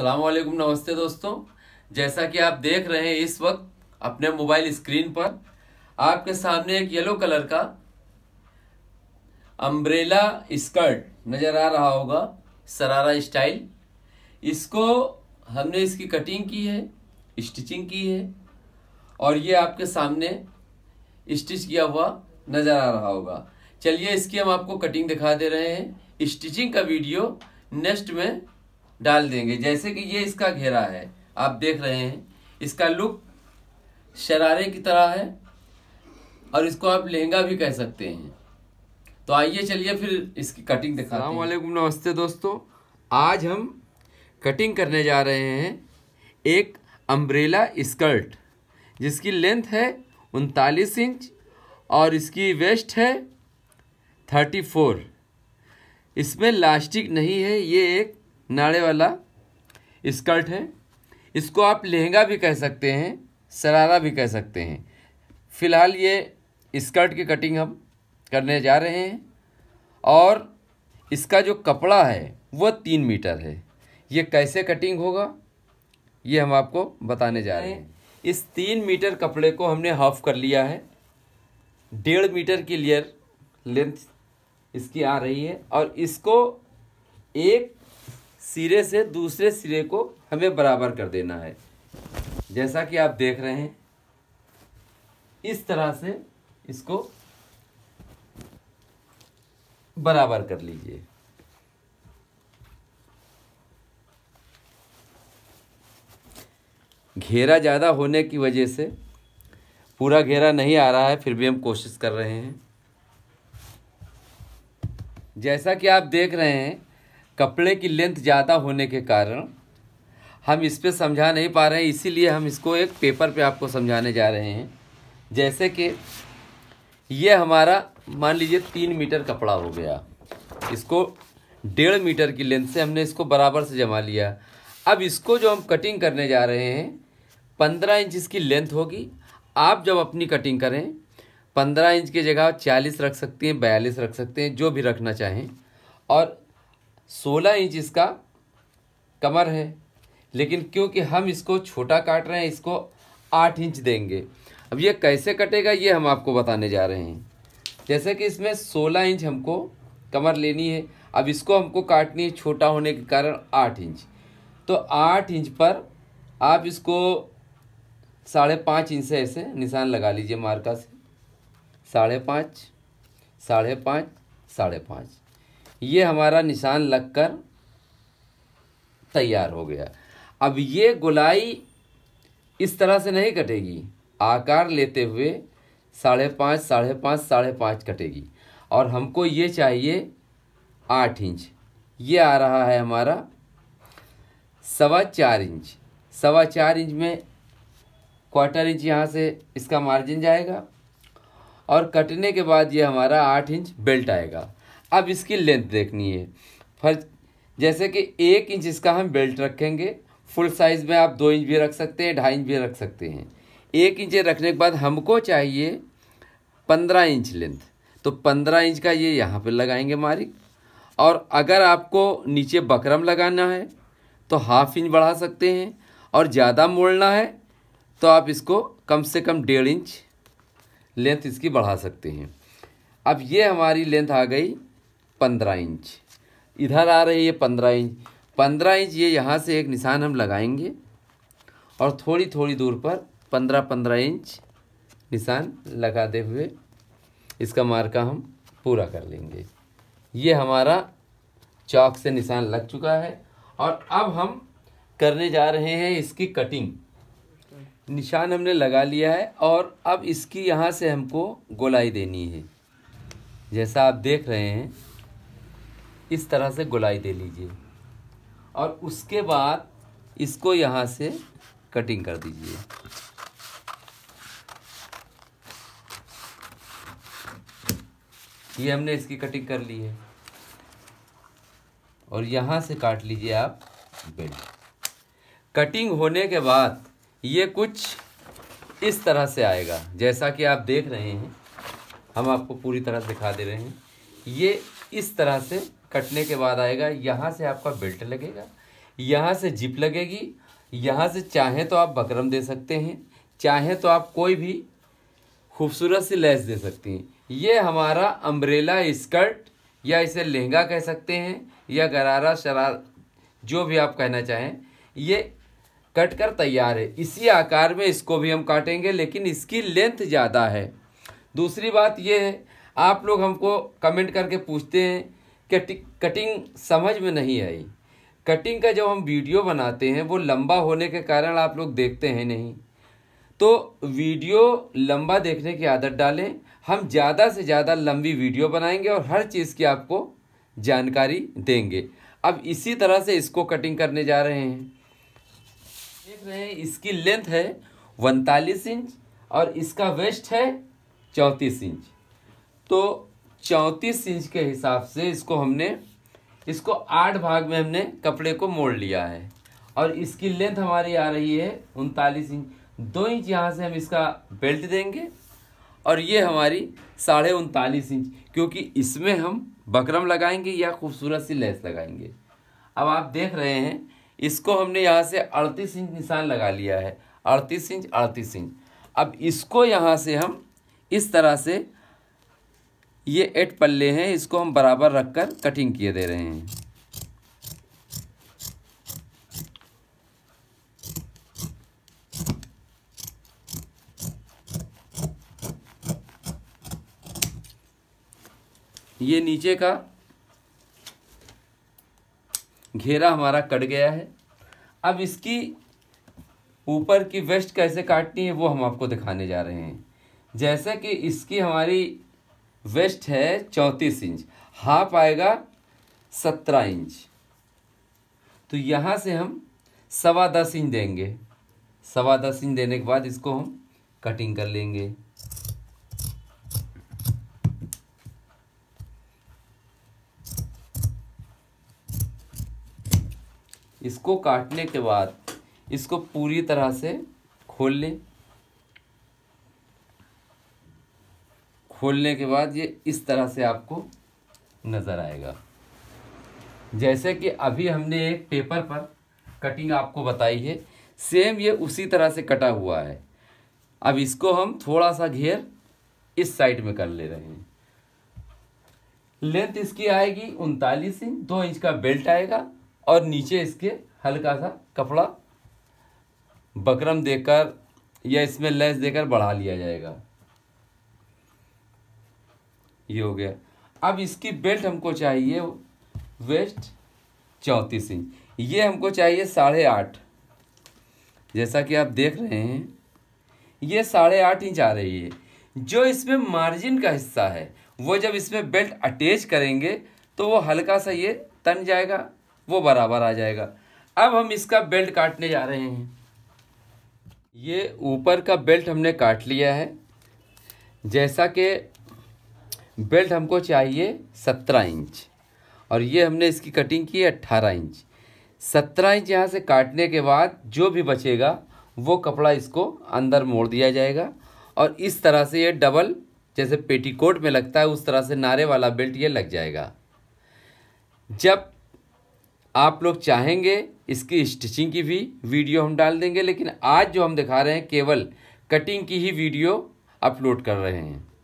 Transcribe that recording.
वालेकुम नमस्ते दोस्तों जैसा कि आप देख रहे हैं इस वक्त अपने मोबाइल स्क्रीन पर आपके सामने एक येलो कलर का अम्ब्रेला स्कर्ट नज़र आ रहा होगा सरारा स्टाइल इसको हमने इसकी कटिंग की है स्टिचिंग की है और ये आपके सामने स्टिच किया हुआ नज़र आ रहा होगा चलिए इसकी हम आपको कटिंग दिखा दे रहे हैं स्टिचिंग का वीडियो नेक्स्ट में डाल देंगे जैसे कि ये इसका घेरा है आप देख रहे हैं इसका लुक शरारे की तरह है और इसको आप लहंगा भी कह सकते हैं तो आइए चलिए फिर इसकी कटिंग दिखाते हैं वालेकुम नमस्ते दोस्तों आज हम कटिंग करने जा रहे हैं एक अम्ब्रेला स्कर्ट जिसकी लेंथ है उनतालीस इंच और इसकी वेस्ट है थर्टी फोर इसमें लास्टिक नहीं है ये एक नाड़े वाला स्कर्ट है इसको आप लहंगा भी कह सकते हैं शरारा भी कह सकते हैं फ़िलहाल ये स्कर्ट की कटिंग हम करने जा रहे हैं और इसका जो कपड़ा है वह तीन मीटर है ये कैसे कटिंग होगा ये हम आपको बताने जा रहे हैं इस तीन मीटर कपड़े को हमने हाफ कर लिया है डेढ़ मीटर की लेयर लेंथ इसकी आ रही है और इसको एक सिरे से दूसरे सिरे को हमें बराबर कर देना है जैसा कि आप देख रहे हैं इस तरह से इसको बराबर कर लीजिए घेरा ज़्यादा होने की वजह से पूरा घेरा नहीं आ रहा है फिर भी हम कोशिश कर रहे हैं जैसा कि आप देख रहे हैं कपड़े की लेंथ ज़्यादा होने के कारण हम इस पर समझा नहीं पा रहे हैं इसीलिए हम इसको एक पेपर पे आपको समझाने जा रहे हैं जैसे कि ये हमारा मान लीजिए तीन मीटर कपड़ा हो गया इसको डेढ़ मीटर की लेंथ से हमने इसको बराबर से जमा लिया अब इसको जो हम कटिंग करने जा रहे हैं पंद्रह इंच इसकी लेंथ होगी आप जब अपनी कटिंग करें पंद्रह इंच की जगह चालीस रख सकते हैं बयालीस रख सकते हैं जो भी रखना चाहें और सोलह इंच इसका कमर है लेकिन क्योंकि हम इसको छोटा काट रहे हैं इसको आठ इंच देंगे अब ये कैसे कटेगा ये हम आपको बताने जा रहे हैं जैसे कि इसमें सोलह इंच हमको कमर लेनी है अब इसको हमको काटनी है छोटा होने के कारण आठ इंच तो आठ इंच पर आप इसको साढ़े पाँच इंच से ऐसे निशान लगा लीजिए मार्का से साढ़े पाँच साढ़े पाँच साढ़े पाँच ये हमारा निशान लगकर तैयार हो गया अब ये गोलाई इस तरह से नहीं कटेगी आकार लेते हुए साढ़े पाँच साढ़े पाँच साढ़े पाँच कटेगी और हमको ये चाहिए आठ इंच ये आ रहा है हमारा सवा चार इंच सवा चार इंच में क्वार्टर इंच यहाँ से इसका मार्जिन जाएगा और कटने के बाद ये हमारा आठ इंच बेल्ट आएगा अब इसकी लेंथ देखनी है फर्ज जैसे कि एक इंच इसका हम बेल्ट रखेंगे फुल साइज़ में आप दो इंच भी रख सकते हैं ढाई इंच भी रख सकते हैं एक इंच रखने के बाद हमको चाहिए पंद्रह इंच लेंथ तो पंद्रह इंच का ये यहाँ पर लगाएंगे मारिक और अगर आपको नीचे बकरम लगाना है तो हाफ इंच बढ़ा सकते हैं और ज़्यादा मोड़ना है तो आप इसको कम से कम डेढ़ इंच लेंथ इसकी बढ़ा सकते हैं अब ये हमारी लेंथ आ गई पंद्रह इंच इधर आ रही है पंद्रह इंच पंद्रह इंच ये यहाँ से एक निशान हम लगाएंगे और थोड़ी थोड़ी दूर पर पंद्रह पंद्रह इंच निशान लगाते हुए इसका मार्का हम पूरा कर लेंगे ये हमारा चौक से निशान लग चुका है और अब हम करने जा रहे हैं इसकी कटिंग निशान हमने लगा लिया है और अब इसकी यहाँ से हमको गोलाई देनी है जैसा आप देख रहे हैं इस तरह से गुलाई दे लीजिए और उसके बाद इसको यहाँ से कटिंग कर दीजिए ये हमने इसकी कटिंग कर ली है और यहाँ से काट लीजिए आप बेल्ट कटिंग होने के बाद ये कुछ इस तरह से आएगा जैसा कि आप देख रहे हैं हम आपको पूरी तरह दिखा दे रहे हैं ये इस तरह से कटने के बाद आएगा यहाँ से आपका बेल्ट लगेगा यहाँ से जिप लगेगी यहाँ से चाहे तो आप बकरम दे सकते हैं चाहे तो आप कोई भी खूबसूरत सी लेस दे सकते हैं ये हमारा अम्ब्रेला स्कर्ट या इसे लहंगा कह सकते हैं या गरारा शरार जो भी आप कहना चाहें ये कट कर तैयार है इसी आकार में इसको भी हम काटेंगे लेकिन इसकी लेंथ ज़्यादा है दूसरी बात ये है आप लोग हमको कमेंट करके पूछते हैं कटिंग समझ में नहीं आई कटिंग का जब हम वीडियो बनाते हैं वो लंबा होने के कारण आप लोग देखते हैं नहीं तो वीडियो लंबा देखने की आदत डालें हम ज़्यादा से ज़्यादा लंबी वीडियो बनाएंगे और हर चीज़ की आपको जानकारी देंगे अब इसी तरह से इसको कटिंग करने जा रहे हैं देख रहे हैं इसकी लेंथ है उनतालीस इंच और इसका वेस्ट है चौंतीस इंच तो चौंतीस इंच के हिसाब से इसको हमने इसको आठ भाग में हमने कपड़े को मोड़ लिया है और इसकी लेंथ हमारी आ रही है उनतालीस इंच दो इंच यहाँ से हम इसका बेल्ट देंगे और ये हमारी साढ़े उनतालीस इंच क्योंकि इसमें हम बकरम लगाएंगे या खूबसूरत सी लेस लगाएंगे अब आप देख रहे हैं इसको हमने यहाँ से अड़तीस इंच निशान लगा लिया है अड़तीस इंच अड़तीस इंच अब इसको यहाँ से हम इस तरह से ये एट पल्ले हैं इसको हम बराबर रखकर कटिंग किए दे रहे हैं ये नीचे का घेरा हमारा कट गया है अब इसकी ऊपर की वेस्ट कैसे काटनी है वो हम आपको दिखाने जा रहे हैं जैसे कि इसकी हमारी वेस्ट है चौंतीस इंच हाफ आएगा सत्रह इंच तो यहाँ से हम सवा दस इंच देंगे सवा दस इंच देने के बाद इसको हम कटिंग कर लेंगे इसको काटने के बाद इसको पूरी तरह से खोल लें खोलने के बाद ये इस तरह से आपको नज़र आएगा जैसे कि अभी हमने एक पेपर पर कटिंग आपको बताई है सेम ये उसी तरह से कटा हुआ है अब इसको हम थोड़ा सा घेर इस साइड में कर ले रहे हैं लेंथ इसकी आएगी उनतालीस इंच दो इंच का बेल्ट आएगा और नीचे इसके हल्का सा कपड़ा बकरम देकर या इसमें लेस देकर बढ़ा लिया जाएगा ये हो गया अब इसकी बेल्ट हमको चाहिए वेस्ट चौंतीस इंच ये हमको चाहिए साढ़े आठ जैसा कि आप देख रहे हैं ये साढ़े आठ इंच आ रही है जो इसमें मार्जिन का हिस्सा है वो जब इसमें बेल्ट अटैच करेंगे तो वो हल्का सा ये तन जाएगा वो बराबर आ जाएगा अब हम इसका बेल्ट काटने जा रहे हैं ये ऊपर का बेल्ट हमने काट लिया है जैसा कि बेल्ट हमको चाहिए सत्रह इंच और ये हमने इसकी कटिंग की है अट्ठारह इंच सत्रह इंच यहाँ से काटने के बाद जो भी बचेगा वो कपड़ा इसको अंदर मोड़ दिया जाएगा और इस तरह से ये डबल जैसे पेटीकोट में लगता है उस तरह से नारे वाला बेल्ट ये लग जाएगा जब आप लोग चाहेंगे इसकी स्टिचिंग की भी वीडियो हम डाल देंगे लेकिन आज जो हम दिखा रहे हैं केवल कटिंग की ही वीडियो अपलोड कर रहे हैं